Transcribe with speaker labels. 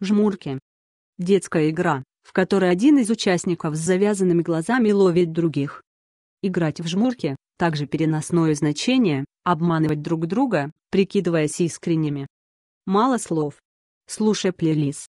Speaker 1: Жмурки. Детская игра, в которой один из участников с завязанными глазами ловит других. Играть в жмурки – также переносное значение, обманывать друг друга, прикидываясь искренними. Мало слов. Слушай плейлист.